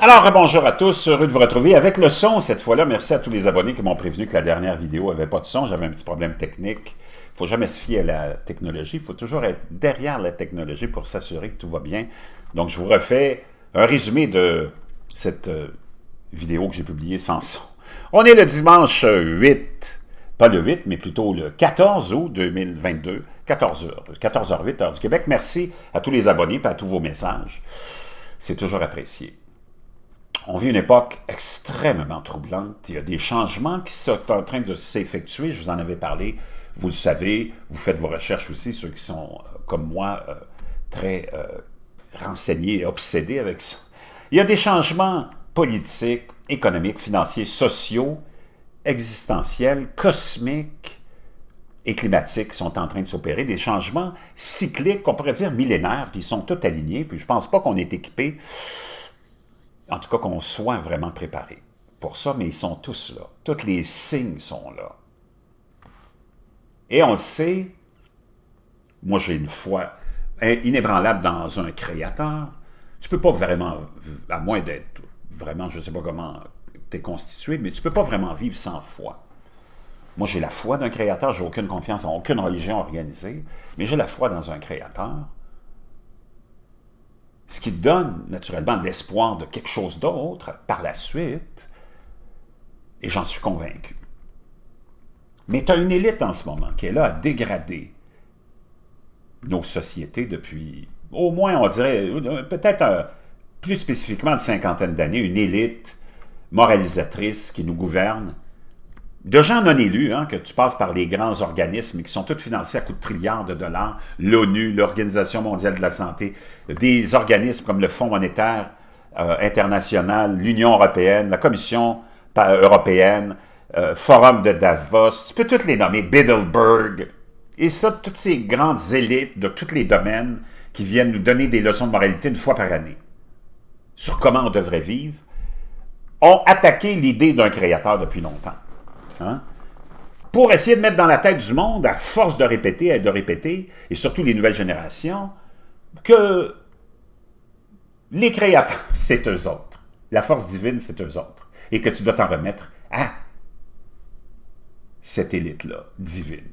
Alors, bonjour à tous, heureux de vous retrouver avec le son cette fois-là. Merci à tous les abonnés qui m'ont prévenu que la dernière vidéo n'avait pas de son, j'avais un petit problème technique. Il faut jamais se fier à la technologie, il faut toujours être derrière la technologie pour s'assurer que tout va bien. Donc, je vous refais un résumé de cette euh, vidéo que j'ai publiée sans son. On est le dimanche 8, euh, pas le 8, mais plutôt le 14 août 2022, 14h, 14h08 heure du Québec. Merci à tous les abonnés et à tous vos messages. C'est toujours apprécié. On vit une époque extrêmement troublante. Il y a des changements qui sont en train de s'effectuer. Je vous en avais parlé. Vous le savez. Vous faites vos recherches aussi, ceux qui sont, euh, comme moi, euh, très euh, renseignés et obsédés avec ça. Il y a des changements politiques, économiques, financiers, sociaux, existentiels, cosmiques et climatiques qui sont en train de s'opérer, des changements cycliques, qu'on pourrait dire millénaires, puis ils sont tous alignés, puis je ne pense pas qu'on est équipé en tout cas qu'on soit vraiment préparé pour ça, mais ils sont tous là. Tous les signes sont là. Et on le sait, moi j'ai une foi inébranlable dans un créateur. Tu peux pas vraiment, à moins d'être vraiment, je sais pas comment tu es constitué, mais tu peux pas vraiment vivre sans foi. Moi, j'ai la foi d'un créateur, j'ai aucune confiance en aucune religion organisée, mais j'ai la foi dans un créateur. Ce qui donne naturellement l'espoir de quelque chose d'autre par la suite, et j'en suis convaincu. Mais tu as une élite en ce moment qui est là à dégrader nos sociétés depuis au moins, on dirait, peut-être euh, plus spécifiquement de cinquantaine d'années, une élite moralisatrice qui nous gouverne de gens non élus, hein, que tu passes par les grands organismes qui sont tous financés à coups de trilliards de dollars, l'ONU, l'Organisation mondiale de la santé, des organismes comme le Fonds monétaire euh, international, l'Union européenne, la Commission européenne, euh, Forum de Davos, tu peux toutes les nommer, Biddleberg, et ça, toutes ces grandes élites de tous les domaines qui viennent nous donner des leçons de moralité une fois par année sur comment on devrait vivre, ont attaqué l'idée d'un créateur depuis longtemps. Hein, pour essayer de mettre dans la tête du monde, à force de répéter et de répéter, et surtout les nouvelles générations, que les créateurs, c'est eux autres. La force divine, c'est eux autres. Et que tu dois t'en remettre à cette élite-là, divine.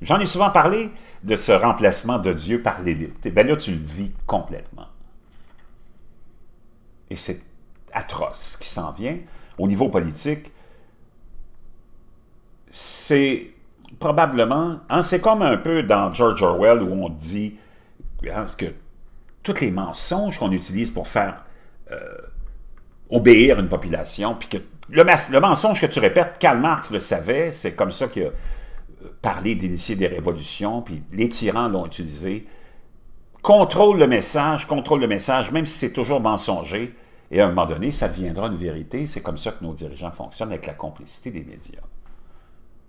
J'en ai souvent parlé de ce remplacement de Dieu par l'élite. Eh bien là, tu le vis complètement. Et c'est atroce qui s'en vient au niveau politique c'est probablement, hein, c'est comme un peu dans George Orwell où on dit hein, que tous les mensonges qu'on utilise pour faire euh, obéir une population, puis que le, le, mensonge que tu répètes, Karl Marx le savait, c'est comme ça qu'il a euh, parlé d'initier des révolutions, puis les tyrans l'ont utilisé. Contrôle le message, contrôle le message, même si c'est toujours mensonger, et à un moment donné, ça deviendra une vérité. C'est comme ça que nos dirigeants fonctionnent avec la complicité des médias.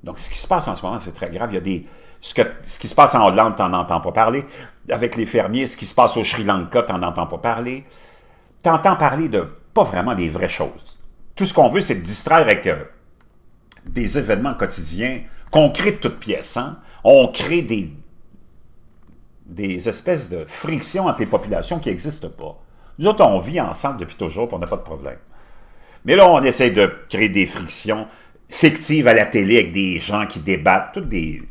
Donc, ce qui se passe en ce moment, c'est très grave. Il y a des, ce, que, ce qui se passe en Hollande, t'en entends pas parler. Avec les fermiers, ce qui se passe au Sri Lanka, t'en entends pas parler. entends parler de pas vraiment des vraies choses. Tout ce qu'on veut, c'est te distraire avec euh, des événements quotidiens qu'on crée de toutes pièces. Hein. On crée des, des espèces de frictions entre les populations qui n'existent pas. Nous autres, on vit ensemble depuis toujours, on n'a pas de problème. Mais là, on essaie de créer des frictions fictive à la télé avec des gens qui débattent, toutes des,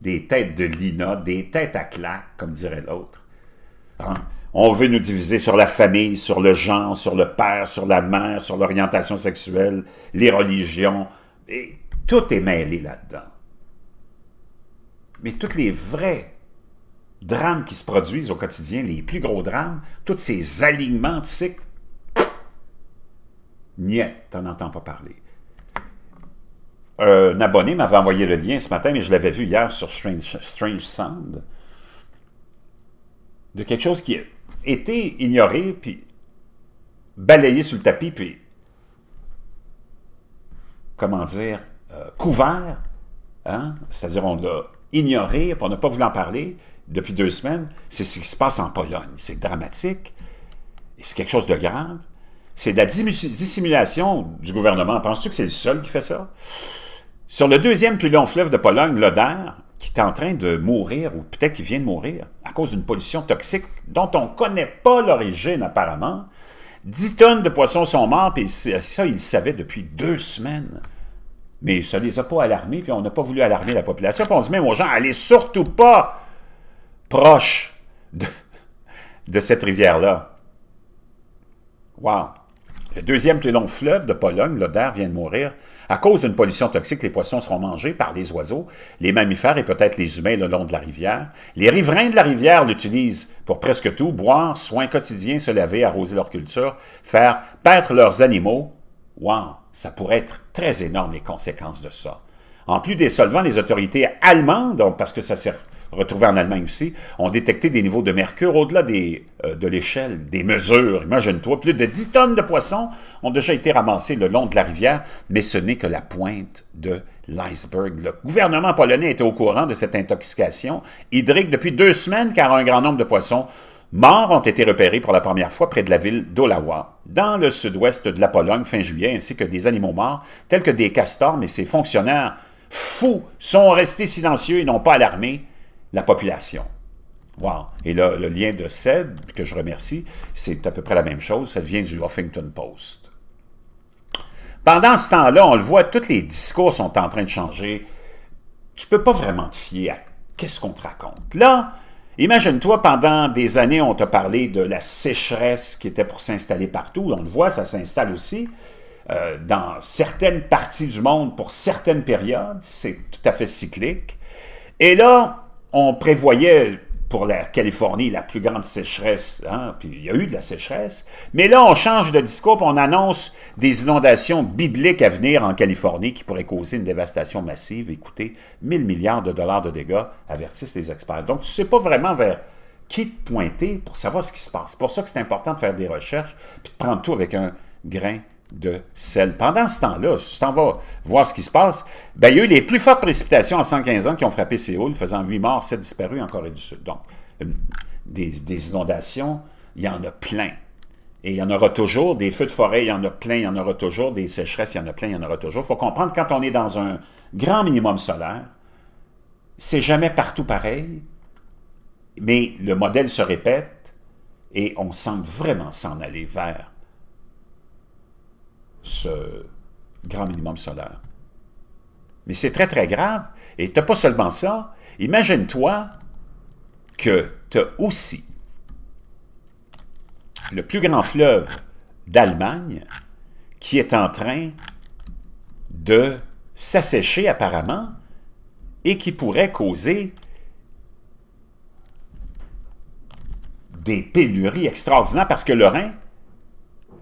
des têtes de Lina, des têtes à claque comme dirait l'autre. Hein? On veut nous diviser sur la famille, sur le genre, sur le père, sur la mère, sur l'orientation sexuelle, les religions. Et tout est mêlé là-dedans. Mais tous les vrais drames qui se produisent au quotidien, les plus gros drames, tous ces alignements de cycles, niet, t'en entends pas parler un abonné m'avait envoyé le lien ce matin, mais je l'avais vu hier sur Strange, Strange Sound, de quelque chose qui a été ignoré, puis balayé sous le tapis, puis, comment dire, euh, couvert, hein? c'est-à-dire on l'a ignoré, puis on n'a pas voulu en parler depuis deux semaines, c'est ce qui se passe en Pologne. C'est dramatique, et c'est quelque chose de grave. C'est de la dissimulation du gouvernement. Penses-tu que c'est le seul qui fait ça? Sur le deuxième plus long fleuve de Pologne, l'Oder, qui est en train de mourir, ou peut-être qui vient de mourir, à cause d'une pollution toxique dont on ne connaît pas l'origine apparemment, 10 tonnes de poissons sont morts, et ça, ils le savaient depuis deux semaines. Mais ça ne les a pas alarmés, puis on n'a pas voulu alarmer la population. Puis on dit même aux gens, allez surtout pas proche de cette rivière-là. Wow! Le deuxième plus long fleuve de Pologne, l'Oder, vient de mourir. À cause d'une pollution toxique, les poissons seront mangés par les oiseaux, les mammifères et peut-être les humains le long de la rivière. Les riverains de la rivière l'utilisent pour presque tout, boire, soins quotidiens, se laver, arroser leur culture, faire paître leurs animaux. Wow! Ça pourrait être très énorme les conséquences de ça. En plus des solvants, les autorités allemandes, parce que ça, sert retrouvés en Allemagne aussi, ont détecté des niveaux de mercure au-delà euh, de l'échelle des mesures. Imagine-toi, plus de 10 tonnes de poissons ont déjà été ramassés le long de la rivière, mais ce n'est que la pointe de l'iceberg. Le gouvernement polonais était au courant de cette intoxication hydrique depuis deux semaines, car un grand nombre de poissons morts ont été repérés pour la première fois près de la ville d'Olawa, dans le sud-ouest de la Pologne fin juillet, ainsi que des animaux morts tels que des castors, mais ses fonctionnaires fous sont restés silencieux et n'ont pas alarmé la population. Wow. Et là, le lien de Seb, que je remercie, c'est à peu près la même chose. Ça vient du Huffington Post. Pendant ce temps-là, on le voit, tous les discours sont en train de changer. Tu ne peux pas vraiment te fier à qu'est-ce qu'on te raconte. Là, Imagine-toi, pendant des années, on t'a parlé de la sécheresse qui était pour s'installer partout. On le voit, ça s'installe aussi euh, dans certaines parties du monde pour certaines périodes. C'est tout à fait cyclique. Et là, on prévoyait pour la Californie la plus grande sécheresse, hein, puis il y a eu de la sécheresse, mais là on change de discours, on annonce des inondations bibliques à venir en Californie qui pourraient causer une dévastation massive et coûter 1000 milliards de dollars de dégâts, avertissent les experts. Donc tu ne sais pas vraiment vers qui te pointer pour savoir ce qui se passe. C'est pour ça que c'est important de faire des recherches, puis de prendre tout avec un grain de sel. Pendant ce temps-là, si on va voir ce qui se passe, ben, il y a eu les plus fortes précipitations en 115 ans qui ont frappé Séoul, faisant 8 morts, 7 disparus en Corée du Sud. Donc, euh, des, des inondations, il y en a plein. Et il y en aura toujours. Des feux de forêt, il y en a plein, il y en aura toujours. Des sécheresses, il y en a plein, il y en aura toujours. Il faut comprendre, quand on est dans un grand minimum solaire, c'est jamais partout pareil, mais le modèle se répète et on semble vraiment s'en aller vers ce grand minimum solaire. Mais c'est très, très grave. Et tu n'as pas seulement ça. Imagine-toi que tu as aussi le plus grand fleuve d'Allemagne qui est en train de s'assécher apparemment et qui pourrait causer des pénuries extraordinaires parce que le Rhin,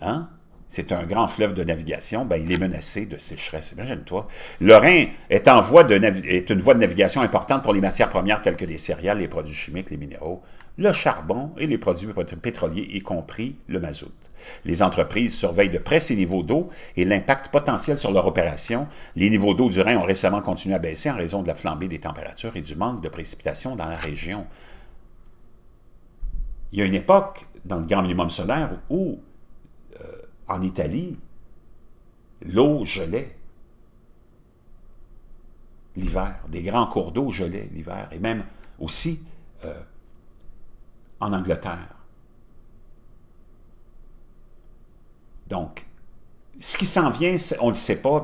hein, c'est un grand fleuve de navigation, ben, il est menacé de sécheresse. Imagine-toi. Le Rhin est, en voie de est une voie de navigation importante pour les matières premières telles que les céréales, les produits chimiques, les minéraux, le charbon et les produits pétroliers, y compris le mazout. Les entreprises surveillent de près ces niveaux d'eau et l'impact potentiel sur leur opération. Les niveaux d'eau du Rhin ont récemment continué à baisser en raison de la flambée des températures et du manque de précipitations dans la région. Il y a une époque, dans le grand minimum solaire, où en Italie, l'eau gelait. L'hiver, des grands cours d'eau gelaient l'hiver, et même aussi euh, en Angleterre. Donc, ce qui s'en vient, on ne le sait pas,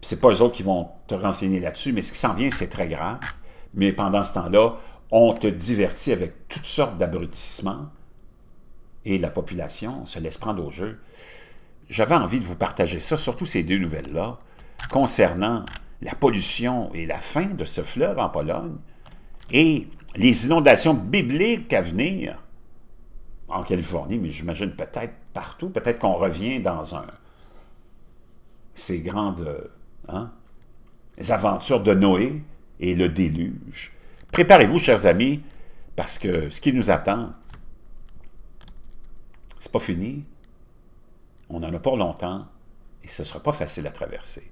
Ce n'est pas les autres qui vont te renseigner là-dessus, mais ce qui s'en vient, c'est très grave. Mais pendant ce temps-là, on te divertit avec toutes sortes d'abrutissements, et la population se laisse prendre au jeu. J'avais envie de vous partager ça, surtout ces deux nouvelles-là, concernant la pollution et la fin de ce fleuve en Pologne, et les inondations bibliques à venir en Californie, mais j'imagine peut-être partout, peut-être qu'on revient dans un, ces grandes hein, aventures de Noé et le déluge. Préparez-vous, chers amis, parce que ce qui nous attend, pas fini. On en a pas longtemps et ce sera pas facile à traverser.